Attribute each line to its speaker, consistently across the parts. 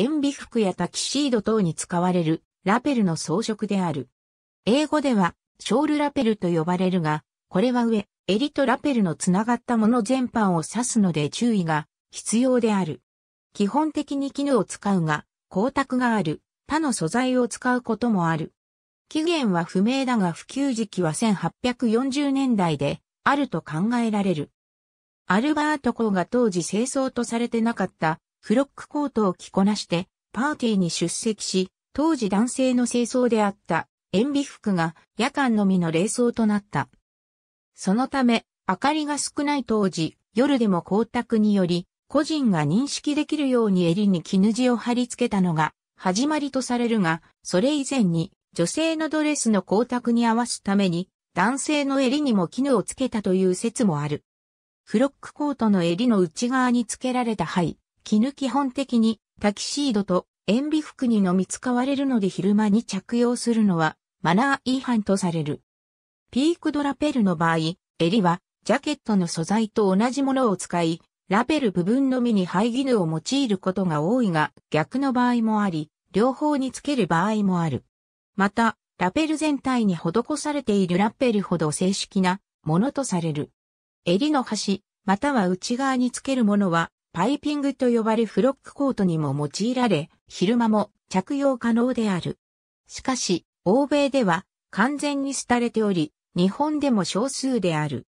Speaker 1: 塩ビ服やタキシード等に使われるラペルの装飾である。英語ではショールラペルと呼ばれるが、これは上、襟とラペルのつながったもの全般を指すので注意が必要である。基本的に絹を使うが、光沢がある他の素材を使うこともある。起源は不明だが普及時期は1840年代であると考えられる。アルバート校が当時清掃とされてなかったフロックコートを着こなして、パーティーに出席し、当時男性の清掃であった、塩ビ服が夜間のみの冷装となった。そのため、明かりが少ない当時、夜でも光沢により、個人が認識できるように襟に絹地を貼り付けたのが、始まりとされるが、それ以前に、女性のドレスの光沢に合わすために、男性の襟にも絹をつけたという説もある。フロックコートの襟の内側につけられた灰、絹基本的にタキシードと塩ビ服にのみ使われるので昼間に着用するのはマナー違反とされる。ピークドラペルの場合、襟はジャケットの素材と同じものを使い、ラペル部分のみに灰絹を用いることが多いが、逆の場合もあり、両方につける場合もある。また、ラペル全体に施されているラペルほど正式なものとされる。襟の端、または内側につけるものは、パイピングと呼ばれフロックコートにも用いられ、昼間も着用可能である。しかし、欧米では完全に廃れており、日本でも少数である。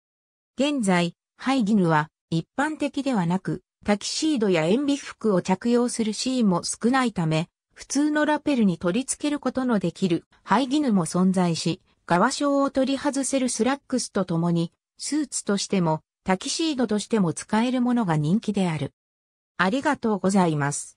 Speaker 1: 現在、ハイギヌは一般的ではなく、タキシードや塩ビ服を着用するシーンも少ないため、普通のラペルに取り付けることのできるハイギヌも存在し、側章を取り外せるスラックスとともに、スーツとしてもタキシードとしても使えるものが人気である。ありがとうございます。